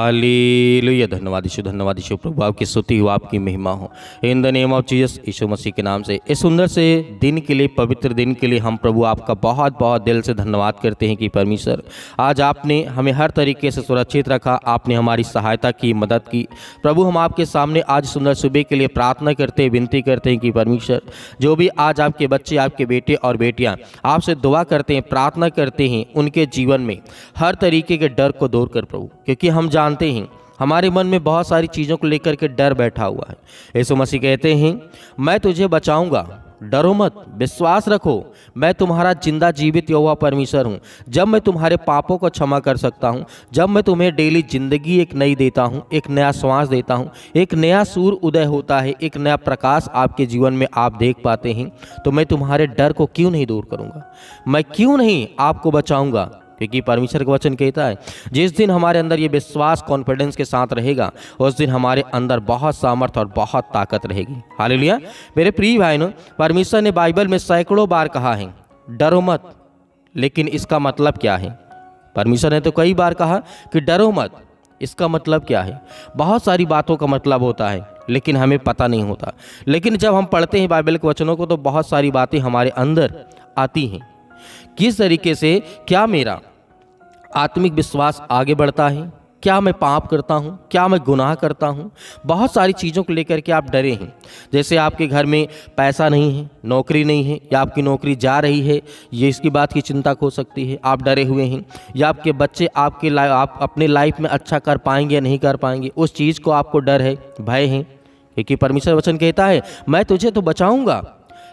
hallelujah धन्यवाद issue धन्यवाद issue प्रभु आपकी स्तुति हो आपकी महिमा हो in the name of Jesus ईशु मसीह के नाम से इस सुंदर से दिन के लिए पवित्र दिन के लिए हम प्रभु आपका बहुत बहुत दिल से धन्यवाद करते हैं कि परमेश्वर आज आपने हमें हर तरीके से सुरक्षित रखा आपने हमारी सहायता की मदद की प्रभु हम आपके सामने आज सुंदर सुबह के लिए प्रार्थना करते विनती करते हैं कि परमेश्वर जो भी आज आपके बच्चे आपके बेटे और बेटियाँ आपसे दुआ करते हैं प्रार्थना करते हैं उनके जीवन में हर तरीके के डर को दूर कर प्रभु क्योंकि हम जानते हैं हमारे मन में बहुत सारी चीज़ों को लेकर के डर बैठा हुआ है यीशु मसीह कहते हैं मैं तुझे बचाऊंगा डरो मत विश्वास रखो मैं तुम्हारा जिंदा जीवित यौवा परमेश्वर हूँ जब मैं तुम्हारे पापों को क्षमा कर सकता हूँ जब मैं तुम्हें डेली जिंदगी एक नई देता हूँ एक नया श्वास देता हूँ एक नया सूर उदय होता है एक नया प्रकाश आपके जीवन में आप देख पाते हैं तो मैं तुम्हारे डर को क्यों नहीं दूर करूँगा मैं क्यों नहीं आपको बचाऊँगा क्योंकि परमेश्वर का वचन कहता है जिस दिन हमारे अंदर ये विश्वास कॉन्फिडेंस के साथ रहेगा उस दिन हमारे अंदर बहुत सामर्थ्य और बहुत ताकत रहेगी हाल मेरे प्रिय भाई परमेश्वर ने बाइबल में सैकड़ों बार कहा है डरो मत लेकिन इसका मतलब क्या है परमेश्वर ने तो कई बार कहा कि डरो मत इसका मतलब क्या है बहुत सारी बातों का मतलब होता है लेकिन हमें पता नहीं होता लेकिन जब हम पढ़ते हैं बाइबल के वचनों को तो बहुत सारी बातें हमारे अंदर आती हैं किस तरीके से क्या मेरा आत्मिक विश्वास आगे बढ़ता है क्या मैं पाप करता हूँ क्या मैं गुनाह करता हूँ बहुत सारी चीज़ों को लेकर के आप डरे हैं जैसे आपके घर में पैसा नहीं है नौकरी नहीं है या आपकी नौकरी जा रही है ये इसकी बात की चिंता हो सकती है आप डरे हुए हैं या आपके बच्चे आपके आप अपने लाइफ में अच्छा कर पाएंगे या नहीं कर पाएंगे उस चीज़ को आपको डर है भय है क्योंकि परमेश्वर वचन कहता है मैं तुझे तो बचाऊँगा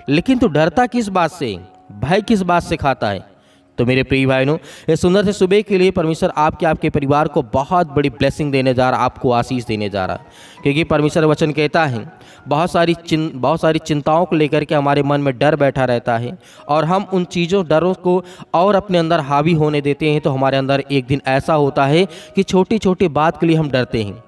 लेकिन तू डरता किस बात से भय किस बात से खाता है तो मेरे प्रिय भाइयों इस सुंदर से सुबह के लिए परमेश्वर आपके आपके परिवार को बहुत बड़ी ब्लेसिंग देने जा रहा आपको आशीष देने जा रहा क्योंकि परमेश्वर वचन कहता है बहुत सारी चिं बहुत सारी चिंताओं को लेकर के हमारे मन में डर बैठा रहता है और हम उन चीज़ों डरों को और अपने अंदर हावी होने देते हैं तो हमारे अंदर एक दिन ऐसा होता है कि छोटी छोटी बात के लिए हम डरते हैं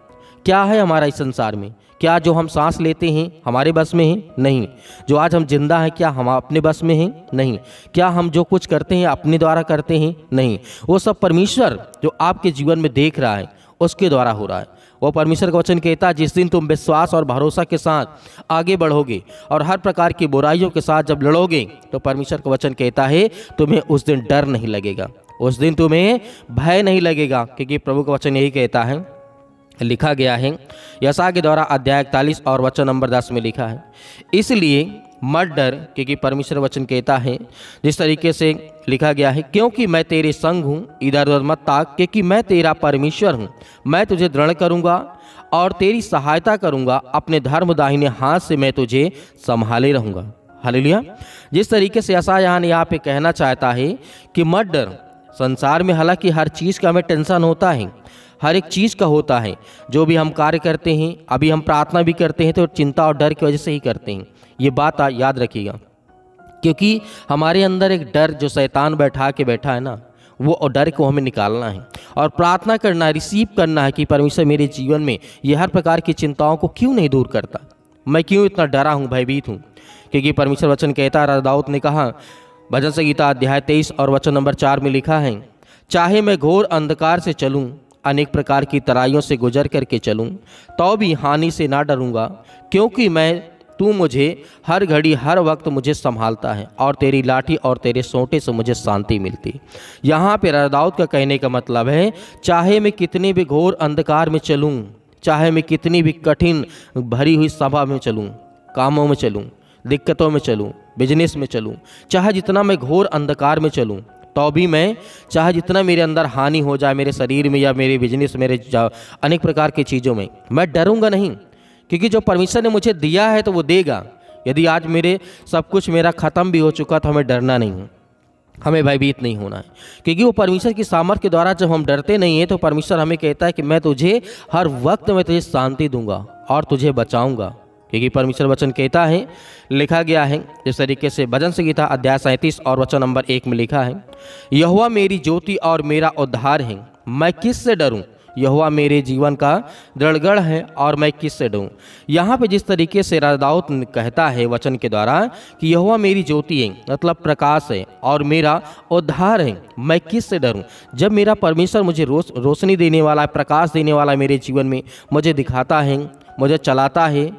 क्या है हमारा इस संसार में क्या जो हम सांस लेते हैं हमारे बस में है नहीं जो आज हम जिंदा हैं क्या हम अपने बस में हैं नहीं क्या हम जो कुछ करते हैं अपने द्वारा करते हैं नहीं वो सब परमेश्वर जो आपके जीवन में देख रहा है उसके द्वारा हो रहा है वो परमेश्वर का वचन कहता है जिस दिन तुम विश्वास और भरोसा के साथ आगे बढ़ोगे और हर प्रकार की बुराइयों के साथ जब लड़ोगे तो परमेश्वर का वचन कहता है तुम्हें उस दिन डर नहीं लगेगा उस दिन तुम्हें भय नहीं लगेगा क्योंकि प्रभु का वचन यही कहता है लिखा गया है यशा के द्वारा अध्याय इकतालीस और वचन नंबर दस में लिखा है इसलिए मर्डर डर क्योंकि परमेश्वर वचन कहता है जिस तरीके से लिखा गया है क्योंकि मैं तेरे संग हूँ इधर उधर मत ताक क्योंकि मैं तेरा परमेश्वर हूँ मैं तुझे दृढ़ करूँगा और तेरी सहायता करूँगा अपने धर्म दाहिने हाथ से मैं तुझे संभाले रहूँगा हाल जिस तरीके से ऐसा यहाँ यहाँ पे कहना चाहता है कि मर्डर डर संसार में हालांकि हर चीज़ का हमें टेंशन होता है हर एक चीज़ का होता है जो भी हम कार्य करते हैं अभी हम प्रार्थना भी करते हैं तो चिंता और डर की वजह से ही करते हैं ये बात याद रखिएगा क्योंकि हमारे अंदर एक डर जो शैतान बैठा के बैठा है ना वो और डर को हमें निकालना है और प्रार्थना करना है रिसीव करना है कि परमेश्वर मेरे जीवन में ये हर प्रकार की चिंताओं को क्यों नहीं दूर करता मैं क्यों इतना डरा हूँ भयभीत हूँ क्योंकि परमेश्वर वचन कहता राजा दाऊद ने कहा भजन संगीता अध्याय तेईस और वचन नंबर चार में लिखा है चाहे मैं घोर अंधकार से चलूँ अनेक प्रकार की तराइयों से गुजर करके चलूँ तो भी हानि से ना डरूंगा क्योंकि मैं तू मुझे हर घड़ी हर वक्त मुझे संभालता है और तेरी लाठी और तेरे सोटे से मुझे शांति मिलती यहाँ पर रदाउत का कहने का मतलब है चाहे मैं कितने भी घोर अंधकार में चलूँ चाहे मैं कितनी भी कठिन भरी हुई सभा में चलूँ कामों में चलूँ दिक्कतों में चलूँ बिजनेस में चलूँ चाहे जितना मैं घोर अंधकार में चलूँ तो भी मैं चाहे जितना मेरे अंदर हानि हो जाए मेरे शरीर में या मेरे बिजनेस मेरे अनेक प्रकार की चीज़ों में मैं डरूंगा नहीं क्योंकि जो परमेश्वर ने मुझे दिया है तो वो देगा यदि आज मेरे सब कुछ मेरा ख़त्म भी हो चुका तो हमें डरना नहीं है हमें भयभीत नहीं होना है क्योंकि वो परमेश्वर की सामर्थ्य के द्वारा जब हम डरते नहीं हैं तो परमेश्वर हमें कहता है कि मैं तुझे हर वक्त मैं तुझे शांति दूंगा और तुझे बचाऊंगा क्योंकि परमेश्वर वचन कहता है लिखा गया है जिस तरीके से भजन संगीता अध्याय सैंतीस और वचन नंबर एक में लिखा है यहुआ मेरी ज्योति और मेरा उद्धार है मैं किस से डरूँ यहुआ मेरे जीवन का दृढ़गढ़ है और मैं किस से डरूँ यहाँ पे जिस तरीके से राजदाउत कहता है वचन के द्वारा कि यहुआ मेरी ज्योति है मतलब प्रकाश है और मेरा उद्धार है मैं किस से डरूँ जब मेरा परमेश्वर मुझे रोश रोशनी देने वाला प्रकाश देने वाला मेरे जीवन में मुझे दिखाता है मुझे चलाता है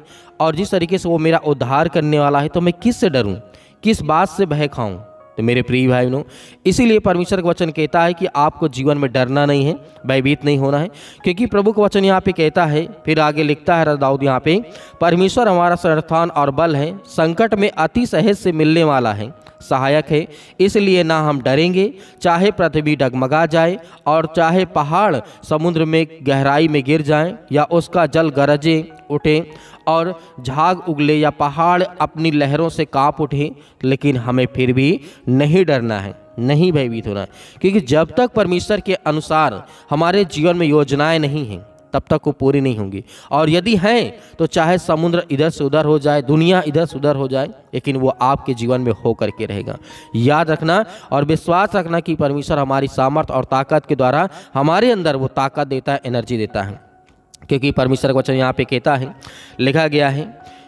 और जिस तरीके से वो मेरा उद्धार करने वाला है तो मैं किस से डरूँ किस बात से भय खाऊँ तो मेरे प्रिय भाई बहनों इसीलिए परमेश्वर का वचन कहता है कि आपको जीवन में डरना नहीं है भयभीत नहीं होना है क्योंकि प्रभु का वचन यहाँ पे कहता है फिर आगे लिखता है दाऊद यहाँ पे परमेश्वर हमारा संस्थान और बल है संकट में अति सहज से मिलने वाला है सहायक है इसलिए ना हम डरेंगे चाहे पृथ्वी डगमगा जाए और चाहे पहाड़ समुद्र में गहराई में गिर जाए या उसका जल गरजे उठे और झाग उगले या पहाड़ अपनी लहरों से कांप उठे लेकिन हमें फिर भी नहीं डरना है नहीं भयभीत होना क्योंकि जब तक परमेश्वर के अनुसार हमारे जीवन में योजनाएं नहीं हैं तब तक वो पूरी नहीं होंगी और यदि हैं तो चाहे समुद्र इधर से उधर हो जाए दुनिया इधर से उधर हो जाए लेकिन वो आपके जीवन में हो करके रहेगा याद रखना और विश्वास रखना कि परमेश्वर हमारी सामर्थ्य और ताकत के द्वारा हमारे अंदर वो ताकत देता है एनर्जी देता है क्योंकि परमेश्वर का वचन यहाँ पे कहता है लिखा गया है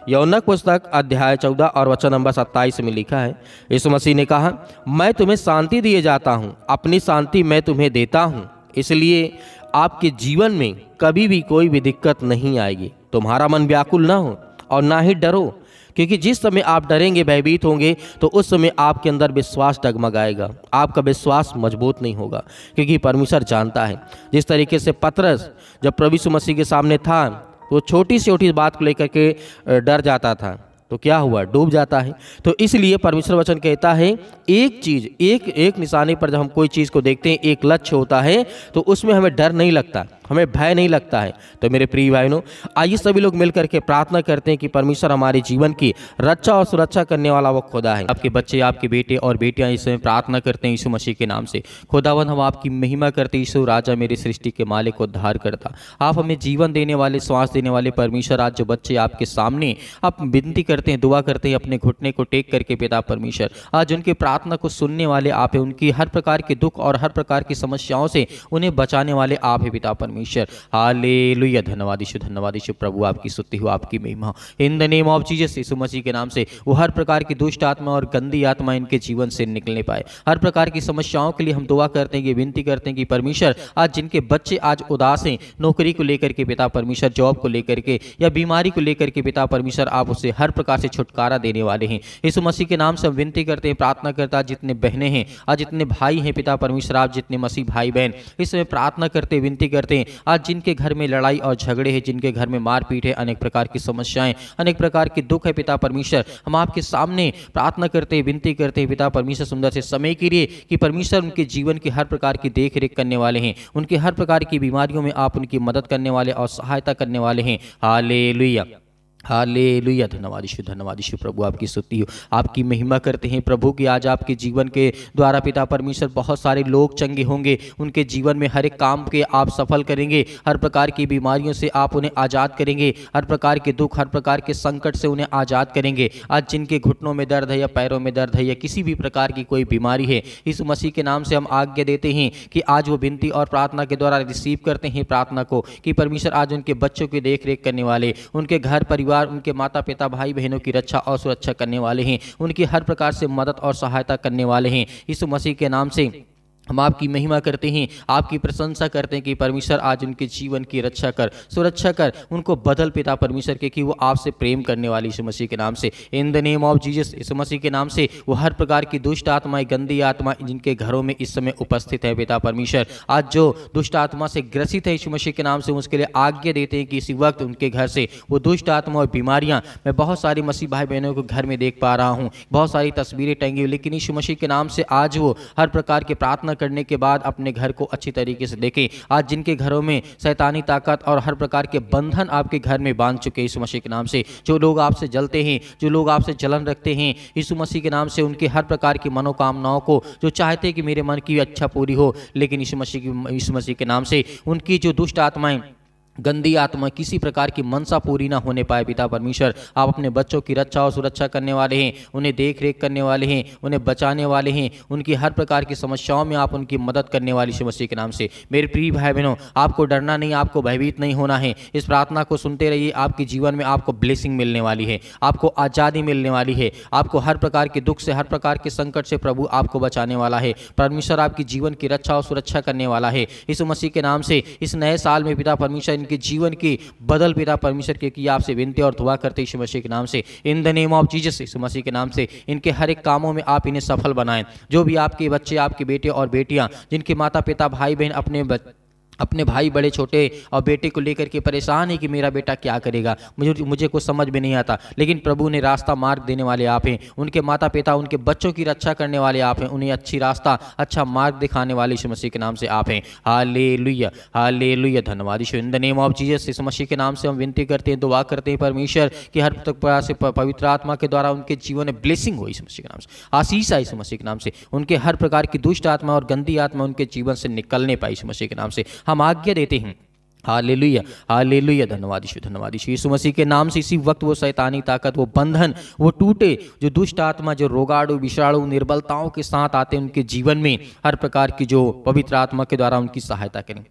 यौनक पुस्तक अध्याय चौदह और वचन नंबर सत्ताईस में लिखा है यीशु मसीह ने कहा मैं तुम्हें शांति दिए जाता हूँ अपनी शांति मैं तुम्हें देता हूँ इसलिए आपके जीवन में कभी भी कोई भी दिक्कत नहीं आएगी तुम्हारा मन व्याकुल ना हो और ना ही डरो क्योंकि जिस समय आप डरेंगे भयभीत होंगे तो उस समय आपके अंदर विश्वास डगमगाएगा आपका विश्वास मजबूत नहीं होगा क्योंकि परमेश्वर जानता है जिस तरीके से पतरस जब प्रभु मसीह के सामने था तो छोटी से छोटी बात को लेकर के डर जाता था तो क्या हुआ डूब जाता है तो इसलिए परमेश्वर वचन कहता है एक चीज़ एक एक निशाने पर जब हम कोई चीज़ को देखते हैं एक लक्ष्य होता है तो उसमें हमें डर नहीं लगता हमें भय नहीं लगता है तो मेरे प्रिय भाइयों आइए सभी लोग मिलकर के प्रार्थना करते हैं कि परमेश्वर हमारे जीवन की रक्षा और सुरक्षा करने वाला वो खुदा है आपके बच्चे आपके बेटे और बेटियां इस समय प्रार्थना करते हैं यीशु मसीह के नाम से खुदावन हम आपकी महिमा करते यीशु राजा मेरी सृष्टि के मालिक को धार करता आप हमें जीवन देने वाले श्वास देने वाले परमेश्वर आज जो बच्चे आपके सामने आप विनती करते हैं दुआ करते हैं अपने घुटने को टेक करके पिता परमेश्वर आज उनकी प्रार्थना को सुनने वाले आप हैं उनकी हर प्रकार के दुख और हर प्रकार की समस्याओं से उन्हें बचाने वाले आप है पिता परमेश्वर परमेश्वर हाले लुया धन्यवाद धन्यवादिशु प्रभु आपकी सुत्ती हो आपकी महिमा in the name of Jesus यीशु मसीह के नाम से वो हर प्रकार की दुष्ट आत्मा और गंदी आत्मा इनके जीवन से निकलने पाए हर प्रकार की समस्याओं के लिए हम दुआ करते हैं विनती करते हैं कि परमेश्वर आज जिनके बच्चे आज उदास हैं नौकरी को लेकर के पिता परमेश्वर जॉब को लेकर के या बीमारी को लेकर के पिता परमेश्वर आप उसे हर प्रकार से छुटकारा देने वाले हैं यीशु मसीह के नाम से हम विनती करते हैं प्रार्थना करता जितने बहने हैं आज जितने भाई हैं पिता परमेश्वर आप जितने मसीह भाई बहन इसमें प्रार्थना करते विनती करते हैं आज जिनके घर में लड़ाई और झगड़े हैं जिनके घर में मारपीट है अनेक प्रकार की समस्याएं अनेक प्रकार के दुख है पिता परमेश्वर हम आपके सामने प्रार्थना करते हैं विनती करते हैं पिता परमेश्वर सुंदर से समय के लिए कि परमेश्वर उनके जीवन की हर प्रकार की देख करने वाले हैं उनके हर प्रकार की बीमारियों में आप उनकी मदद करने वाले और सहायता करने वाले हैं हाले हाले लुया धन्यवाद ईश्वर धन्यवाद ईश्वर प्रभु आपकी स्तुति हो आपकी महिमा करते हैं प्रभु कि आज आपके जीवन के द्वारा पिता परमेश्वर बहुत सारे लोग चंगे होंगे उनके जीवन में हर एक काम के आप सफल करेंगे हर प्रकार की बीमारियों से आप उन्हें आज़ाद करेंगे हर प्रकार के दुख हर प्रकार के संकट से उन्हें आज़ाद करेंगे आज जिनके घुटनों में दर्द है या पैरों में दर्द है या किसी भी प्रकार की कोई बीमारी है इस मसीह के नाम से हम आज्ञा देते हैं कि आज वो विनती और प्रार्थना के द्वारा रिसीव करते हैं प्रार्थना को कि परमेश्वर आज उनके बच्चों की देख करने वाले उनके घर परिवार परिवार उनके माता पिता भाई बहनों की रक्षा और सुरक्षा करने वाले हैं उनकी हर प्रकार से मदद और सहायता करने वाले हैं यीशु मसीह के नाम से हम आपकी महिमा करते हैं आपकी प्रशंसा करते हैं कि परमेश्वर आज उनके जीवन की रक्षा कर सुरक्षा कर उनको बदल पिता परमेश्वर के कि वो आपसे प्रेम करने वाली इस मसीह के नाम से in the name of Jesus इस मसीह के नाम से वो हर प्रकार की दुष्ट आत्माएं गंदी आत्मा जिनके घरों में इस समय उपस्थित है पिता परमेश्वर आज जो दुष्ट आत्मा से ग्रसित है इस मसीह के नाम से उसके लिए आज्ञा देते हैं कि इसी वक्त उनके घर से वो दुष्ट आत्मा और बीमारियाँ मैं बहुत सारी मसीह भाई बहनों को घर में देख पा रहा हूँ बहुत सारी तस्वीरें टंगी हुई लेकिन इस मसीह के नाम से आज वो हर प्रकार के प्रार्थना करने के बाद अपने घर को अच्छी तरीके से देखें आज जिनके घरों में सैतानी ताकत और हर प्रकार के बंधन आपके घर में बांध चुके हैं यीशु मसीह के नाम से जो लोग आपसे जलते हैं जो लोग आपसे जलन रखते हैं यीशु मसीह के नाम से उनके हर प्रकार की मनोकामनाओं को जो चाहते हैं कि मेरे मन की अच्छा पूरी हो लेकिन यीशु मसीह की यीशु मसीह के नाम से उनकी जो दुष्ट आत्माएं गंदी आत्मा किसी प्रकार की मनसा पूरी ना होने पाए पिता परमेश्वर आप अपने बच्चों की रक्षा और सुरक्षा करने वाले हैं उन्हें देख रेख करने वाले हैं उन्हें बचाने वाले हैं उनकी हर प्रकार की समस्याओं में आप उनकी मदद करने वाली समस्या के नाम से मेरे प्रिय भाई बहनों आपको डरना नहीं आपको भयभीत नहीं होना है इस प्रार्थना को सुनते रहिए आपके जीवन में आपको ब्लेसिंग मिलने वाली है आपको आज़ादी मिलने वाली है आपको हर प्रकार के दुख से हर प्रकार के संकट से प्रभु आपको बचाने वाला है परमेश्वर आपकी जीवन की रक्षा और सुरक्षा करने वाला है इस मसीह के नाम से इस नए साल में पिता परमेश्वर उनके जीवन की बदल पिता परमेश्वर के किया आपसे विनती और दुआ करते यीशु मसीह के नाम से in the name of Jesus यीशु मसीह के नाम से इनके हर एक कामों में आप इन्हें सफल बनाएं जो भी आपके बच्चे आपके बेटे और बेटियाँ जिनके माता पिता भाई बहन अपने अपने भाई बड़े छोटे और बेटे को लेकर के परेशान है कि मेरा बेटा क्या करेगा मुझे मुझे कुछ समझ में नहीं आता लेकिन प्रभु ने रास्ता मार्ग देने वाले आप हैं उनके माता पिता उनके बच्चों की रक्षा करने वाले आप हैं उन्हें अच्छी रास्ता अच्छा मार्ग दिखाने वाले इस मसीह के नाम से आप हैं ले लुया हाले लुया धन्यवाद ईश्वर in the name of Jesus इस मसीह के नाम से हम विनती करते हैं दुआ करते हैं परमेश्वर कि हर प्रकार से पवित्र आत्मा के द्वारा उनके जीवन में ब्लेसिंग हो इस मसीह के नाम से आशीष आई इस मसीह के नाम से उनके हर प्रकार की दुष्ट आत्मा और गंदी आत्मा उनके जीवन से निकलने पाई इस मसीह के नाम से हम आज्ञा देते हैं हाले लुया ले लुया धन्यवाद ईश्वर धन्यवाद यीशु मसीह के नाम से इसी वक्त वो शैतानी ताकत वो बंधन वो टूटे जो दुष्ट आत्मा जो रोगाणु विषाणु निर्बलताओं के साथ आते उनके जीवन में हर प्रकार की जो पवित्र आत्मा के द्वारा उनकी सहायता करें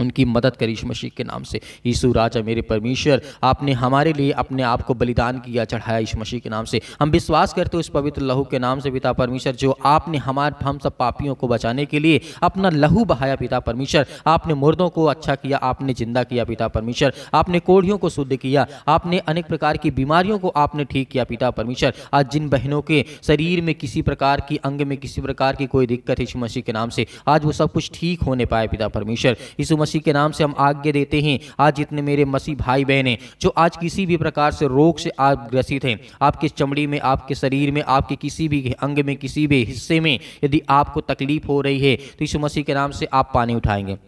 उनकी मदद करी यीशु मसीह के नाम से यीशु राजा मेरे परमेश्वर आपने हमारे लिए अपने आप को बलिदान किया चढ़ाया यीशु मसीह के नाम से हम विश्वास करते उस पवित्र लहू के नाम से पिता परमेश्वर जो आपने हमारे हम सब पापियों को बचाने के लिए अपना लहू बहाया पिता परमेश्वर आपने मुर्दों को अच्छा किया आपने जिंदा किया पिता परमेश्वर आपने कोढ़ियों को शुद्ध किया आपने अनेक प्रकार की बीमारियों को आपने ठीक किया पिता परमेश्वर आज जिन बहनों के शरीर में किसी प्रकार की अंग में किसी प्रकार की कोई दिक्कत है यीशु मसीह के नाम से आज वो सब कुछ ठीक होने पाए पिता परमेश्वर यीशु मसीह के नाम से हम आज्ञा देते हैं आज जितने मेरे मसीह भाई बहन हैं जो आज किसी भी प्रकार से रोग से आप ग्रसित हैं आपके चमड़ी में आपके शरीर में आपके किसी भी अंग में किसी भी हिस्से में यदि आपको तकलीफ हो रही है तो इस मसीह के नाम से आप पानी उठाएंगे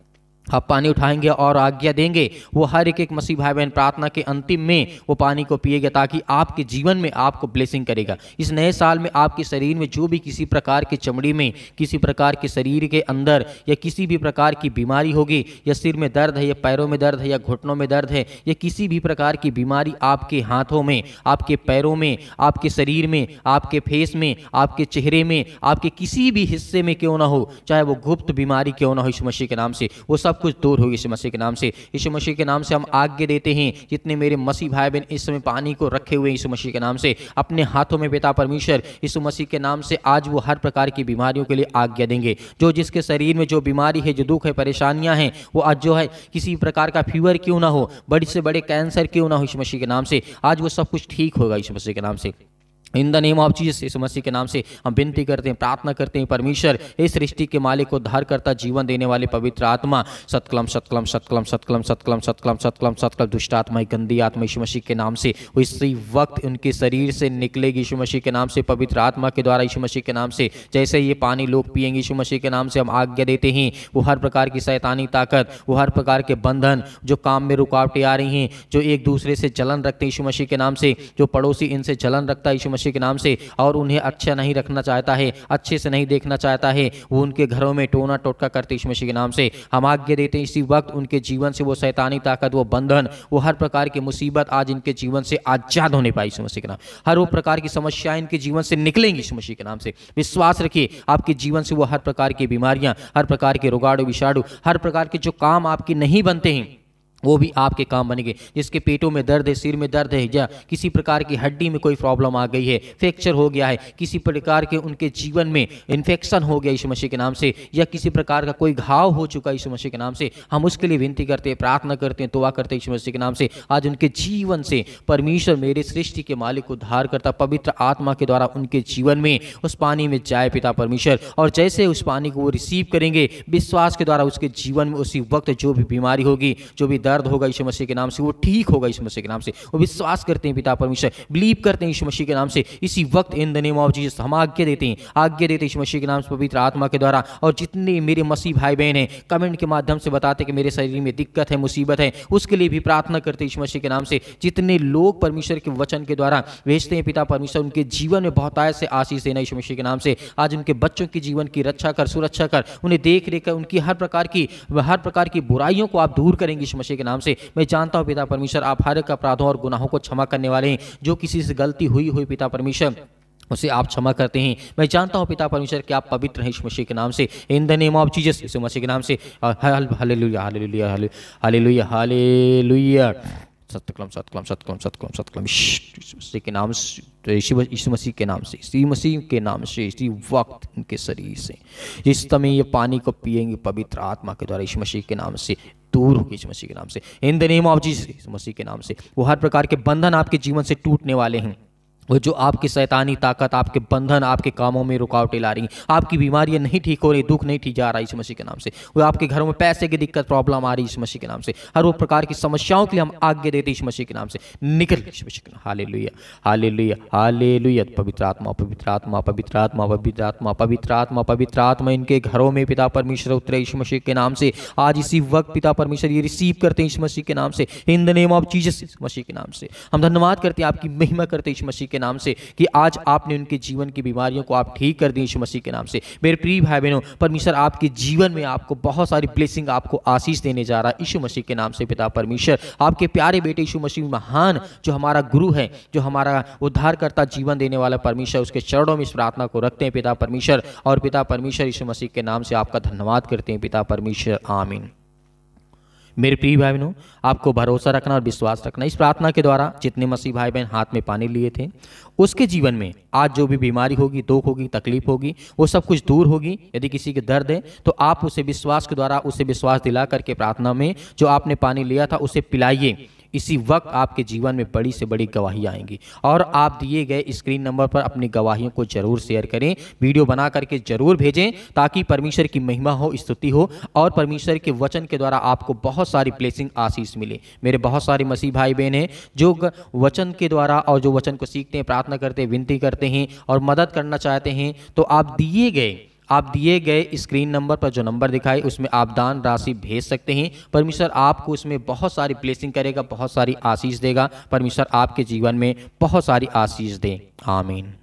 आप हाँ, पानी उठाएंगे और आज्ञा देंगे वो हर एक एक मसीह भाई बहन प्रार्थना के अंतिम में वो पानी को पिएगा ताकि आपके जीवन में आपको ब्लेसिंग करेगा इस नए साल में आपके शरीर में जो भी किसी प्रकार की चमड़ी में किसी प्रकार के शरीर के अंदर या किसी भी प्रकार की बीमारी होगी या सिर में दर्द है या पैरों में दर्द है या घुटनों में दर्द है या किसी भी प्रकार की बीमारी आपके हाथों में आपके पैरों में आपके शरीर में आपके फेस में आपके चेहरे में आपके किसी भी हिस्से में क्यों ना हो चाहे वो गुप्त बीमारी क्यों ना हो इस मसीह के नाम से वो सब सब कुछ दूर हो यीशु मसीह के नाम से यीशु मसीह के नाम से हम आज्ञा देते हैं जितने मेरे मसीह भाई बहन इस समय पानी को रखे हुए यीशु मसीह के नाम से अपने हाथों में पिता परमेश्वर यीशु मसीह के नाम से आज वो हर प्रकार की बीमारियों के लिए आज्ञा देंगे जो जिसके शरीर में जो बीमारी है जो दुख है परेशानियां हैं वो आज जो है किसी प्रकार का फीवर क्यों ना हो बड़े से बड़े कैंसर क्यों ना हो यीशु मसीह के नाम से आज वो सब कुछ ठीक होगा यीशु मसीह के नाम से in the name of Jesus इस मसीह के नाम से हम विनती करते हैं प्रार्थना करते हैं परमेश्वर इस सृष्टि के मालिक को धार करता जीवन देने वाले पवित्र आत्मा सत्कलम सत्कलम सत्कलम सत्कलम सत्कलम सत्कलम सत्कलम सतकलम दुष्ट आत्मा गंदी आत्मा यीशु मसीह के नाम से इसी वक्त उनके शरीर से निकलेगी यीशु मसीह के नाम से पवित्र आत्मा के द्वारा यीशु मसीह के नाम से जैसे ये पानी लोग पिएंगे यीशु मसीह के नाम से हम आज्ञा देते हैं वो हर प्रकार की शैतानी ताकत वो हर प्रकार के बंधन जो काम में रुकावटें आ रही हैं जो एक दूसरे से जलन रखते हैं यीशु मसीह के नाम से जो पड़ोसी इनसे जलन रखता है यीशु मसीह अच्छे के नाम से और उन्हें अच्छा नहीं रखना चाहता है अच्छे से नहीं देखना चाहता है वो उनके घरों में टोना टोटका करते इस मसीह के नाम से हम आज्ञा देते हैं इसी वक्त उनके जीवन से वो सैतानी ताकत वो बंधन वो हर प्रकार की मुसीबत आज इनके जीवन से आज़ाद होने पाई इस मसीह के नाम हर वो प्रकार की समस्याएं इनके जीवन से निकलेंगी इस मसीह के नाम से विश्वास रखिए आपके जीवन से वो हर प्रकार की बीमारियां हर प्रकार के रोगाणु विषाणु हर प्रकार के जो काम आपके नहीं बनते हैं वो भी आपके काम बनेंगे जिसके पेटों में दर्द है सिर में दर्द है या किसी प्रकार की हड्डी में कोई प्रॉब्लम आ गई है फ्रैक्चर हो गया है किसी प्रकार के उनके जीवन में इन्फेक्शन हो गया इस मसीह के नाम से या किसी प्रकार का कोई घाव हो चुका इस मसीह के नाम से हम उसके लिए विनती करते हैं प्रार्थना करते हैं तोवा करते हैं इस मसीह के नाम से आज उनके जीवन से परमेश्वर मेरे सृष्टि के मालिक उद्धार करता पवित्र आत्मा के द्वारा उनके जीवन में उस पानी में जाए पिता परमेश्वर और जैसे उस पानी को वो रिसीव करेंगे विश्वास के द्वारा उसके जीवन में उसी वक्त जो भी बीमारी होगी जो भी दर्द दर्द होगा यीशु मसीह के नाम से वो ठीक होगा यीशु मसीह के नाम से वो विश्वास करते हैं पिता परमेश्वर बिलीव करते हैं यीशु मसीह के नाम से इसी वक्त in the name of Jesus हम आज्ञा देते हैं आज्ञा देते हैं यीशु मसीह के नाम से पवित्र आत्मा के द्वारा और जितने मेरे मसीह भाई बहन हैं कमेंट के माध्यम से बताते कि मेरे शरीर में दिक्कत है मुसीबत है उसके लिए भी प्रार्थना करते हैं यीशु मसीह के नाम से जितने लोग परमेश्वर के वचन के द्वारा भेजते हैं पिता परमेश्वर उनके जीवन में बहुत आय से आशीष देना ईश्व मसीह के नाम से आज उनके बच्चों के जीवन की रक्षा कर सुरक्षा कर उन्हें देख रेख कर उनकी हर प्रकार की हर प्रकार की बुराइयों को आप दूर करेंगे यीशु मसीह के नाम से मैं जानता हूँ पिता परमेश्वर आप हर एक अपराधों और गुनाहों को क्षमा करने वाले हैं जो किसी से गलती हुई हुई पिता परमेश्वर उसे आप क्षमा करते हैं मैं जानता हूँ पिता परमेश्वर कि आप पवित्र हैं मसीह के नाम से in the name of Jesus यीशु मसीह के नाम से हले लुया हले लुया हले लुया हले लुया सत्यकलम सत्यकलम तो सत्यकलम सत्यकलम सत्यकलम मसीह के नाम से यीशु मसीह के नाम से श्री मसीह के नाम से इसी वक्त उनके शरीर से इस समय ये पानी को पिएंगे पवित्र आत्मा के द्वारा यीशु मसीह के नाम से दूर होगी मसीह के नाम से in the name of Jesus मसीह के नाम से वो हर प्रकार के बंधन आपके जीवन से टूटने वाले हैं वो जो आपकी शैतानी ताकत आपके बंधन आपके कामों में रुकावटें ला रही आपकी बीमारियां नहीं ठीक हो रही दुख नहीं ठीक जा रहा है इस मसीह के नाम से वो आपके घरों में पैसे की दिक्कत प्रॉब्लम आ रही इस मसीह के नाम से हर वो प्रकार की समस्याओं के लिए हम आज्ञा देते इस मसीह के नाम से निकल इस मसीह के नाम हाले लुया हाले लुया हाले लुया पवित्र आत्मा पवित्र आत्मा पवित्र आत्मा पवित्र आत्मा पवित्र आत्मा पवित्र आत्मा इनके घरों में पिता परमेश्वर उतरे इस मसीह के नाम से आज इसी वक्त पिता परमेश्वर ये रिसीव करते हैं इस मसीह के नाम से in the name of Jesus इस मसीह के नाम से हम धन्यवाद करते हैं आपकी महिमा करते इस मसीह के के नाम से कि आज आपने उनके जीवन की बीमारियों को आप ठीक कर दी यीशु मसीह के नाम से मेरे प्रिय भाई बहनों परमेश्वर आपके जीवन में आपको बहुत सारी ब्लेसिंग आपको आशीष देने जा रहा है यीशु मसीह के नाम से पिता परमेश्वर आपके प्यारे बेटे यीशु मसीह महान जो हमारा गुरु है जो हमारा उद्धारकर्ता जीवन देने वाला परमेश्वर उसके चरणों में इस प्रार्थना को रखते हैं पिता परमेश्वर और पिता परमेश्वर यीशु मसीह के नाम से आपका धन्यवाद करते हैं पिता परमेश्वर आमीन मेरे प्रिय भाई बहनों आपको भरोसा रखना और विश्वास रखना इस प्रार्थना के द्वारा जितने मसीह भाई बहन हाथ में पानी लिए थे उसके जीवन में आज जो भी बीमारी होगी दुख होगी तकलीफ होगी वो सब कुछ दूर होगी यदि किसी के दर्द है तो आप उसे विश्वास के द्वारा उसे विश्वास दिला करके प्रार्थना में जो आपने पानी लिया था उसे पिलाइए इसी वक्त आपके जीवन में बड़ी से बड़ी गवाही आएंगी और आप दिए गए स्क्रीन नंबर पर अपनी गवाहियों को जरूर शेयर करें वीडियो बना करके जरूर भेजें ताकि परमेश्वर की महिमा हो स्तुति हो और परमेश्वर के वचन के द्वारा आपको बहुत सारी ब्लेसिंग आशीष मिले मेरे बहुत सारे मसीह भाई बहन हैं जो वचन के द्वारा और जो वचन को सीखते हैं प्रार्थना करते हैं विनती करते हैं और मदद करना चाहते हैं तो आप दिए गए आप दिए गए स्क्रीन नंबर पर जो नंबर दिखाई उसमें आप दान राशि भेज सकते हैं परमेश्वर आपको उसमें बहुत सारी ब्लेसिंग करेगा बहुत सारी आशीष देगा परमेश्वर आपके जीवन में बहुत सारी आशीष दें आमीन